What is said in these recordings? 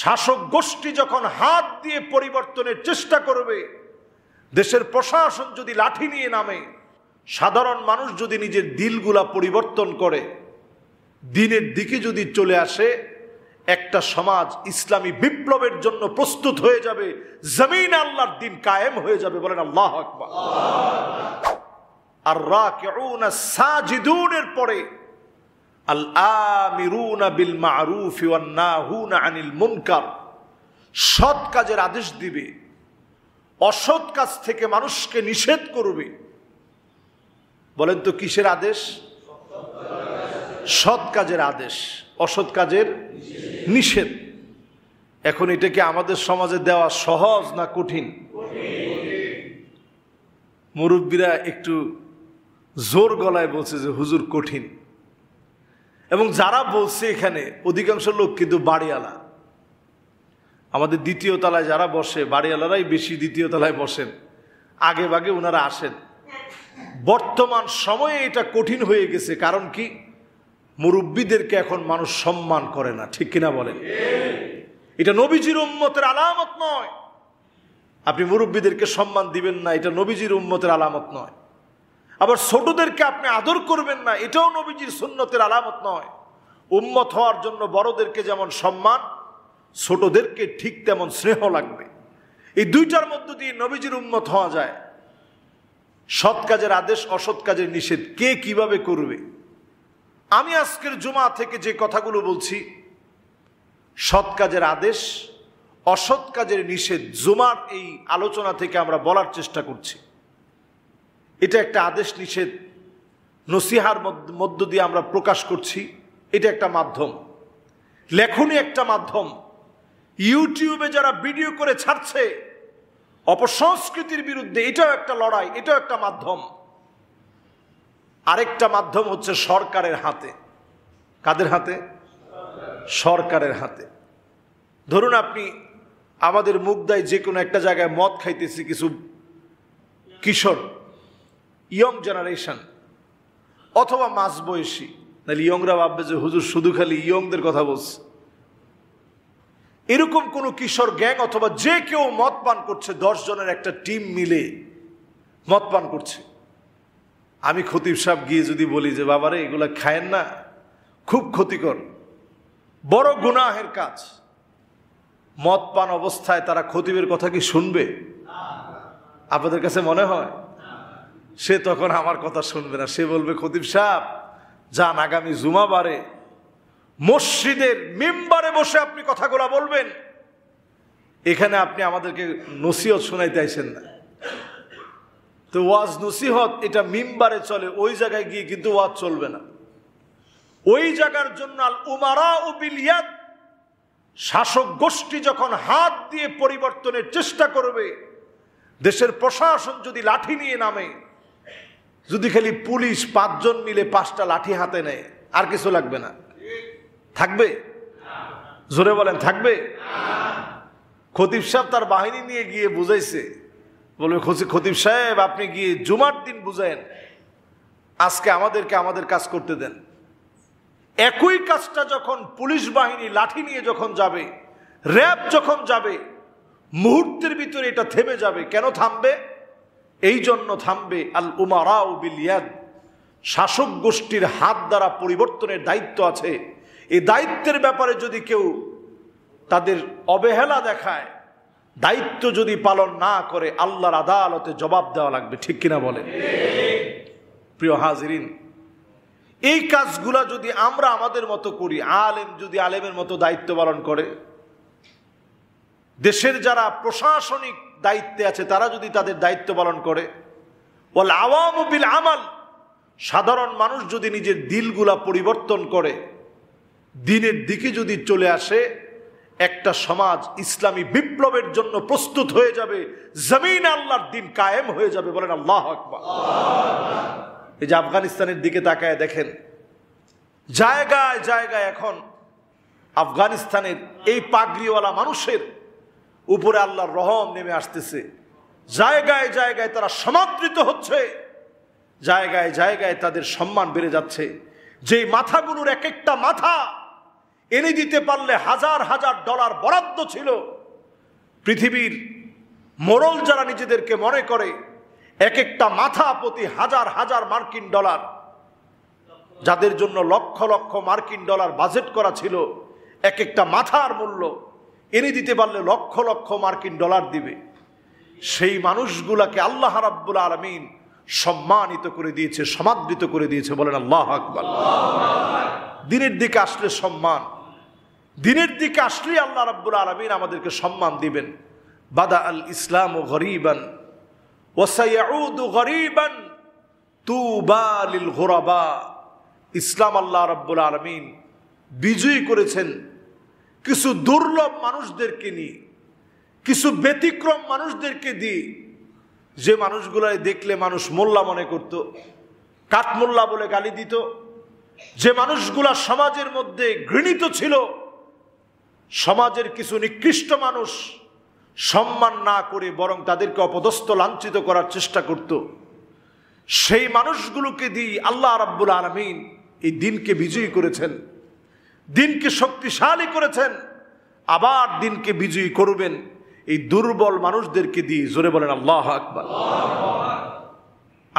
শাসক গোষ্ঠী যখন হাত দিয়ে পরিবর্তনের চেষ্টা করবে দেশের প্রশাসন যদি লাঠি নিয়ে নামে সাধারণ মানুষ যদি নিজের দিলগুলা পরিবর্তন করে দিনের দিকে যদি চলে আসে একটা সমাজ ইসলামী বিপ্লবের জন্য প্রস্তুত হয়ে যাবে জমিন আল্লাহর দিন কায়েম হয়ে যাবে বলেন আল্লাহ রা আর না সাজিদুনের পরে বিল আনিল মুনকার সৎ কাজের আদেশ দিবে অসৎ কাজ থেকে মানুষকে নিষেধ করবে বলেন তো কিসের আদেশ সৎ কাজের আদেশ অসৎ কাজের নিষেধ এখন এটাকে আমাদের সমাজে দেওয়া সহজ না কঠিন মুরব্বীরা একটু জোর গলায় বলছে যে হুজুর কঠিন এবং যারা বলছে এখানে অধিকাংশ লোক কিন্তু বাড়িওয়ালা আমাদের দ্বিতীয় তলায় যারা বসে বাড়িওয়ালারাই বেশি দ্বিতীয় তলায় বসেন আগে ভাগে ওনারা আসেন বর্তমান সময়ে এটা কঠিন হয়ে গেছে কারণ কি মুরব্বীদেরকে এখন মানুষ সম্মান করে না ঠিক কিনা বলেন এটা নবীজির উম্মতের আলামত নয় আপনি মুরব্বীদেরকে সম্মান দিবেন না এটা নবীজির উম্মতের আলামত নয় আবার ছোটদেরকে আপনি আদর করবেন না এটাও নবীজির সুন্নতের আলামত নয় উম্মত হওয়ার জন্য বড়দেরকে যেমন সম্মান ছোটদেরকে ঠিক তেমন স্নেহ লাগবে এই দুইটার মধ্য দিয়ে নবীজির উন্মত হওয়া যায় সৎ কাজের আদেশ অসৎ কাজের নিষেধ কে কিভাবে করবে আমি আজকের জুমা থেকে যে কথাগুলো বলছি সৎ কাজের আদেশ অসৎ কাজের নিষেধ জুমার এই আলোচনা থেকে আমরা বলার চেষ্টা করছি এটা একটা আদেশ নিষেধ নসিহার মধ্য দিয়ে আমরা প্রকাশ করছি এটা একটা মাধ্যম লেখনই একটা মাধ্যম ইউটিউবে যারা ভিডিও করে ছাড়ছে অপসংস্কৃতির বিরুদ্ধে এটাও একটা লড়াই এটাও একটা মাধ্যম আরেকটা মাধ্যম হচ্ছে সরকারের হাতে কাদের হাতে সরকারের হাতে ধরুন আপনি আমাদের মুগদায় যে কোনো একটা জায়গায় মদ খাইতেছি কিছু কিশোর ইয়ং জেনারেশন অথবা মাস বয়সী নাহলে ইয়ংরা ভাববে যে হুজুর শুধু খালি ইয়ংদের কথা বলছে এরকম কোনো কিশোর গ্যাং অথবা যে কেউ মদ পান করছে দশ জনের একটা টিম মিলে মদ পান করছে আমি খতিব সাহেব গিয়ে যদি বলি যে বাবারে এগুলো খায়েন না খুব ক্ষতিকর বড় গুনাহের কাজ মদ পান অবস্থায় তারা খতিবের কথা কি শুনবে আপনাদের কাছে মনে হয় সে তখন আমার কথা শুনবে না সে বলবে খতিব সাহ যান আগামী জুমাবারে মসজিদের মেম্বারে বসে আপনি কথাগুলো বলবেন এখানে আপনি আমাদেরকে নসিহত শোনাইতে আইসেন না তো ওয়াজ নসিহত এটা মিম্বারে চলে ওই জায়গায় গিয়ে কিন্তু ওয়াজ চলবে না ওই জায়গার জন্য আল উমারা ও বিলিয়াদ শাসক গোষ্ঠী যখন হাত দিয়ে পরিবর্তনের চেষ্টা করবে দেশের প্রশাসন যদি লাঠি নিয়ে নামে যদি খালি পুলিশ পাঁচজন মিলে পাঁচটা লাঠি হাতে নেয় আর কিছু লাগবে না থাকবে জোরে বলেন থাকবে খতিব সাহেব তার বাহিনী নিয়ে গিয়ে বুঝাইছে বলবে খতিব সাহেব আপনি গিয়ে জুমার দিন বুঝায়েন আজকে আমাদেরকে আমাদের কাজ করতে দেন একই কাজটা যখন পুলিশ বাহিনী লাঠি নিয়ে যখন যাবে র্যাব যখন যাবে মুহূর্তের ভিতরে এটা থেমে যাবে কেন থামবে এই জন্য থামবে আল উমারাও বিলিয়াদ শাসক গোষ্ঠীর হাত দ্বারা পরিবর্তনের দায়িত্ব আছে এই দায়িত্বের ব্যাপারে যদি কেউ তাদের অবহেলা দেখায় দায়িত্ব যদি পালন না করে আল্লাহর আদালতে জবাব দেওয়া লাগবে ঠিক কিনা বলে প্রিয় হাজিরিন এই কাজগুলা যদি আমরা আমাদের মতো করি আলেম যদি আলেমের মতো দায়িত্ব পালন করে দেশের যারা প্রশাসনিক দায়িত্বে আছে তারা যদি তাদের দায়িত্ব পালন করে বল আওয়াম বিল আমাল সাধারণ মানুষ যদি নিজের দিলগুলা পরিবর্তন করে দিনের দিকে যদি চলে আসে একটা সমাজ ইসলামী বিপ্লবের জন্য প্রস্তুত হয়ে যাবে জমিন আল্লাহর দিন কায়েম হয়ে যাবে বলেন আল্লাহ আকবা এই যে আফগানিস্তানের দিকে তাকায় দেখেন জায়গায় জায়গায় এখন আফগানিস্তানের এই পাগড়িওয়ালা মানুষের উপরে আল্লাহর রহম নেমে আসতেছে জায়গায় জায়গায় তারা সমাদৃত হচ্ছে জায়গায় জায়গায় তাদের সম্মান বেড়ে যাচ্ছে যে মাথাগুলোর এক একটা মাথা এনে দিতে পারলে হাজার হাজার ডলার বরাদ্দ ছিল পৃথিবীর মোরল যারা নিজেদেরকে মনে করে এক একটা মাথা প্রতি হাজার হাজার মার্কিন ডলার যাদের জন্য লক্ষ লক্ষ মার্কিন ডলার বাজেট করা ছিল এক একটা মাথার মূল্য এনে দিতে পারলে লক্ষ লক্ষ মার্কিন ডলার দিবে সেই মানুষগুলাকে আল্লাহ রাব্বুল আলমিন সম্মানিত করে দিয়েছে সমাদৃত করে দিয়েছে বলেন আল্লাহ আকবাল দিনের দিকে আসলে সম্মান দিনের দিকে আসলে আল্লাহ রাব্বুল আলমিন আমাদেরকে সম্মান দিবেন বাদা আল ইসলাম ও গরিবান গরিবান ইসলাম আল্লাহ রাব্বুল আলমিন বিজয়ী করেছেন কিছু দুর্লভ মানুষদেরকে নিয়ে কিছু ব্যতিক্রম মানুষদেরকে দিই যে মানুষগুলাই দেখলে মানুষ মোল্লা মনে করত কাঠমোল্লা বলে গালি দিত যে মানুষগুলা সমাজের মধ্যে ঘৃণিত ছিল সমাজের কিছু নিকৃষ্ট মানুষ সম্মান না করে বরং তাদেরকে অপদস্থ লাঞ্ছিত করার চেষ্টা করত সেই মানুষগুলোকে দিয়ে আল্লাহ রাব্বুল আলমিন এই দিনকে বিজয়ী করেছেন দিনকে শক্তিশালী করেছেন আবার দিনকে বিজয়ী করবেন এই দুর্বল মানুষদেরকে দিয়ে জোরে বলেন আল্লাহ আকবর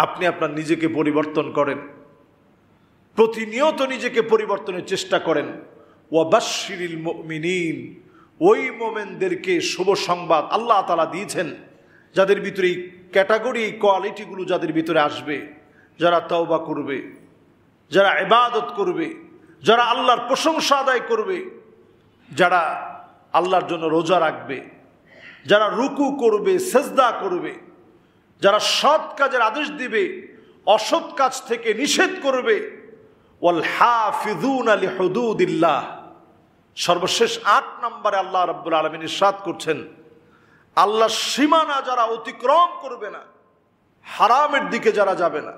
আপনি আপনার নিজেকে পরিবর্তন করেন প্রতিনিয়ত নিজেকে পরিবর্তনের চেষ্টা করেন ওয়াবাসিরিল মিনীন ওই মোমেনদেরকে শুভ সংবাদ আল্লাহ তালা দিয়েছেন যাদের ভিতরে এই ক্যাটাগরি এই কোয়ালিটিগুলো যাদের ভিতরে আসবে যারা তওবা করবে যারা এবাদত করবে যারা আল্লাহর প্রশংসা আদায় করবে যারা আল্লাহর জন্য রোজা রাখবে যারা রুকু করবে সেজদা করবে যারা সৎ কাজের আদেশ দিবে অসৎ কাজ থেকে নিষেধ করবে ওয়াল হাফিদুন আলী হদুদিল্লাহ সর্বশেষ আট নম্বরে আল্লাহ রব্বুল আলমী ইসাদ করছেন আল্লাহ সীমানা যারা অতিক্রম করবে না হারামের দিকে যারা যাবে না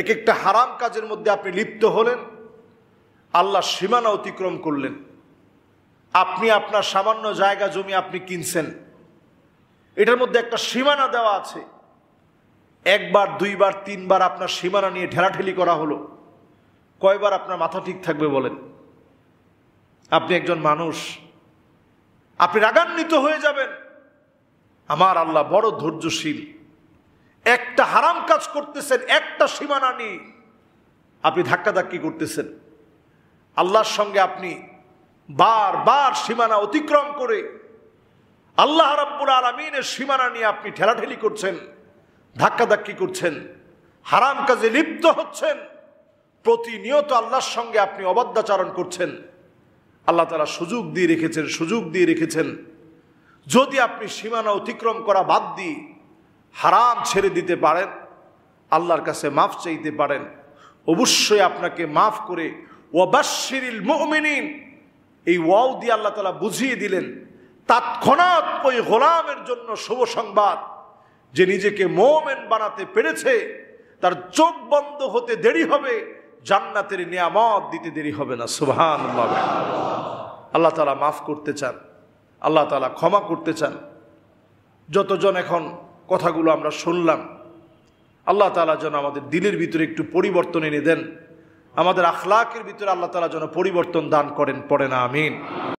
এক একটা হারাম কাজের মধ্যে আপনি লিপ্ত হলেন আল্লাহ সীমানা অতিক্রম করলেন আপনি আপনার সামান্য জায়গা জমি আপনি কিনছেন এটার মধ্যে একটা সীমানা দেওয়া আছে একবার দুইবার তিনবার আপনার সীমানা নিয়ে ঠেলাঠেলি করা হলো কয়বার আপনার মাথা ঠিক থাকবে বলেন আপনি একজন মানুষ আপনি রাগান্বিত হয়ে যাবেন আমার আল্লাহ বড় ধৈর্যশীল একটা হারাম কাজ করতেছেন একটা সীমানা নিয়ে আপনি ধাক্কাধাক্কি করতেছেন আল্লাহর সঙ্গে আপনি বারবার সীমানা অতিক্রম করে আল্লাহ রাব্বুল আলমিনের সীমানা নিয়ে আপনি ঠেলাঠেলি করছেন ধাক্কাধাক্কি করছেন হারাম কাজে লিপ্ত হচ্ছেন প্রতিনিয়ত আল্লাহর সঙ্গে আপনি অবাধ্যাচরণ করছেন আল্লাহ তারা সুযোগ দিয়ে রেখেছেন সুযোগ দিয়ে রেখেছেন যদি আপনি সীমানা অতিক্রম করা বাদ দিয়ে হারাম ছেড়ে দিতে পারেন আল্লাহর কাছে মাফ চাইতে পারেন অবশ্যই আপনাকে মাফ করে ওয়াবাসিরিল মুমিনিন এই ওয়াও দিয়ে আল্লাহ তালা বুঝিয়ে দিলেন তাৎক্ষণাৎ ওই গোলামের জন্য শুভ সংবাদ যে নিজেকে মোমেন বানাতে পেরেছে তার চোখ বন্ধ হতে দেরি হবে জান্নাতের নিয়ামত দিতে দেরি হবে না সুভান আল্লাহ তালা মাফ করতে চান আল্লাহ তালা ক্ষমা করতে চান যতজন এখন কথাগুলো আমরা শুনলাম আল্লাহ তালা যেন আমাদের দিলের ভিতরে একটু পরিবর্তন এনে দেন আমাদের আখলাকের ভিতরে আল্লাহ তালা যেন পরিবর্তন দান করেন পড়ে না আমিন